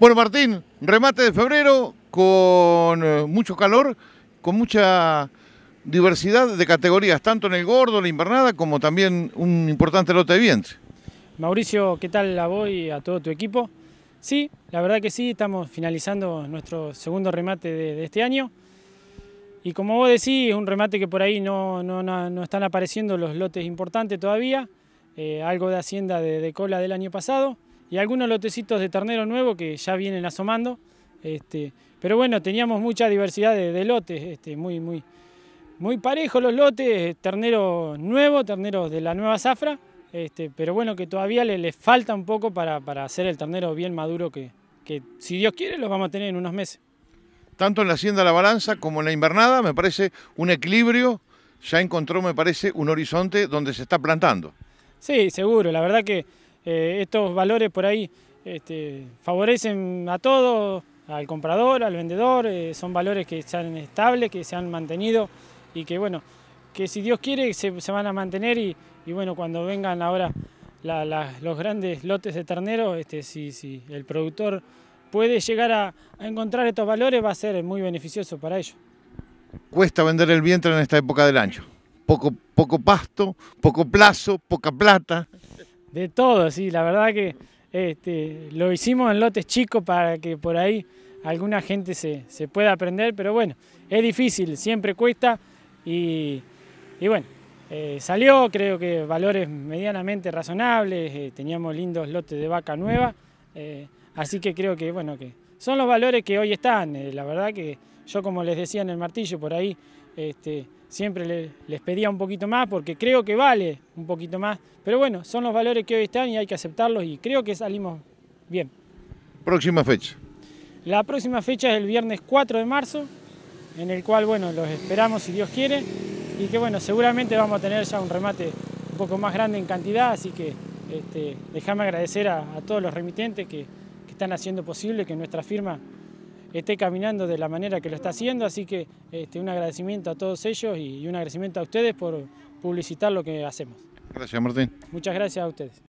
Bueno, Martín, remate de febrero con eh, mucho calor, con mucha diversidad de categorías, tanto en el gordo, la invernada, como también un importante lote de vientre. Mauricio, ¿qué tal la voy a todo tu equipo? Sí, la verdad que sí, estamos finalizando nuestro segundo remate de, este año. Y como vos decís, es un remate que por ahí no, no, están apareciendo los lotes importantes todavía, eh, algo de hacienda de cola del año pasado y algunos lotecitos de ternero nuevo que ya vienen asomando. Este, pero bueno, teníamos mucha diversidad de, lotes, este, muy, muy, muy parejos los lotes, ternero nuevo, terneros de la nueva zafra, este, pero bueno, que todavía le, falta un poco para, hacer el ternero bien maduro que, que, si Dios quiere, los vamos a tener en unos meses. Tanto en la hacienda La Balanza como en la invernada, me parece un equilibrio, ya encontró, me parece, un horizonte donde se está plantando. Sí, seguro, la verdad que eh, estos valores por ahí este, favorecen a todo, al comprador, al vendedor, eh, son valores que están estables, que se han mantenido y que bueno, que si Dios quiere se, van a mantener y, bueno, cuando vengan ahora los grandes lotes de ternero, este, si, el productor puede llegar a, encontrar estos valores va a ser muy beneficioso para ellos. Cuesta vender el vientre en esta época del año. poco pasto, poco plazo, poca plata de todo, sí, la verdad que este, lo hicimos en lotes chicos para que por ahí alguna gente se, pueda aprender, pero bueno, es difícil, siempre cuesta y, y bueno, eh, salió, creo que valores medianamente razonables, eh, teníamos lindos lotes de vaca nueva, eh, así que creo que bueno, que son los valores que hoy están. Eh, la verdad que yo, como les decía en el martillo, por ahí este, siempre les pedía un poquito más porque creo que vale un poquito más. Pero bueno, son los valores que hoy están y hay que aceptarlos y creo que salimos bien. Próxima fecha. La próxima fecha es el viernes 4 de marzo, en el cual, bueno, los esperamos si Dios quiere y que, bueno, seguramente vamos a tener ya un remate un poco más grande en cantidad, así que este, déjame agradecer a, a todos los remitentes que están haciendo posible que nuestra firma esté caminando de la manera que lo está haciendo, así que este, un agradecimiento a todos ellos y un agradecimiento a ustedes por publicitar lo que hacemos. Gracias, Martín. Muchas gracias a ustedes.